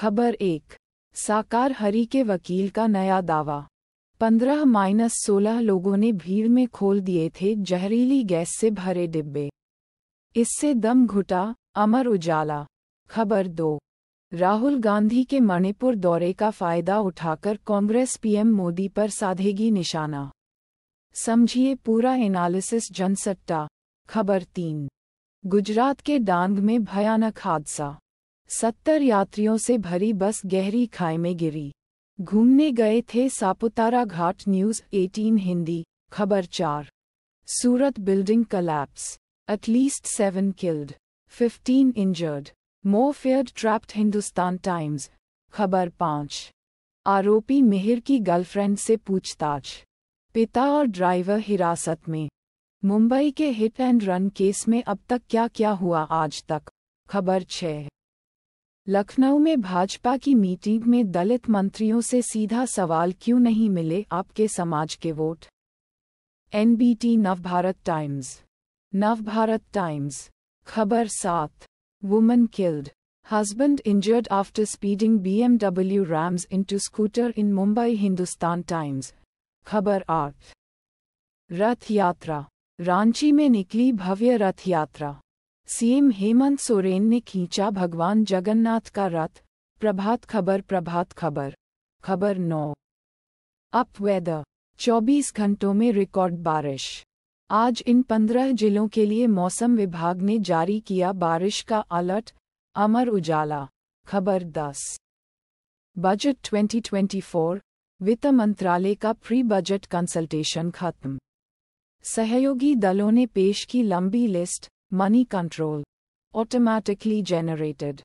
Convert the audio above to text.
खबर एक साकार हरी के वकील का नया दावा पंद्रह माइनस सोलह लोगों ने भीड़ में खोल दिए थे जहरीली गैस से भरे डिब्बे इससे दम घुटा अमर उजाला खबर दो राहुल गांधी के मणिपुर दौरे का फायदा उठाकर कांग्रेस पीएम मोदी पर साधेगी निशाना समझिए पूरा एनालिसिस जनसट्टा खबर तीन गुजरात के डांग में भयानक हादसा सत्तर यात्रियों से भरी बस गहरी खाई में गिरी घूमने गए थे सापुतारा घाट न्यूज़ 18 हिंदी खबर चार Surat building collapse at least seven killed fifteen injured more feared trapped Hindustan Times खबर पाँच आरोपी मिहिर की गर्लफ्रेंड से पूछताछ पिता और ड्राइवर हिरासत में मुंबई के हिट एंड रन केस में अब तक क्या क्या हुआ आज तक खबर छः लखनऊ में भाजपा की मीटिंग में दलित मंत्रियों से सीधा सवाल क्यों नहीं मिले आपके समाज के vote NBT Navbharat Times Navbharat Times खबर सात woman killed husband injured after speeding BMW rams into scooter in Mumbai Hindustan Times खबर आठ रथ यात्रा रांची में निकली भव्य रथ यात्रा सीएम हेमंत सोरेन ने खींचा भगवान जगन्नाथ का रथ प्रभात खबर प्रभात खबर खबर नौ अप वेदर 24 घंटों में रिकॉर्ड बारिश आज इन पंद्रह जिलों के लिए मौसम विभाग ने जारी किया बारिश का अलर्ट अमर उजाला खबर 10 बजट 2024 वित्त मंत्रालय का प्री बजट कंसल्टेशन खत्म सहयोगी दलों ने पेश की लंबी list money control automatically generated.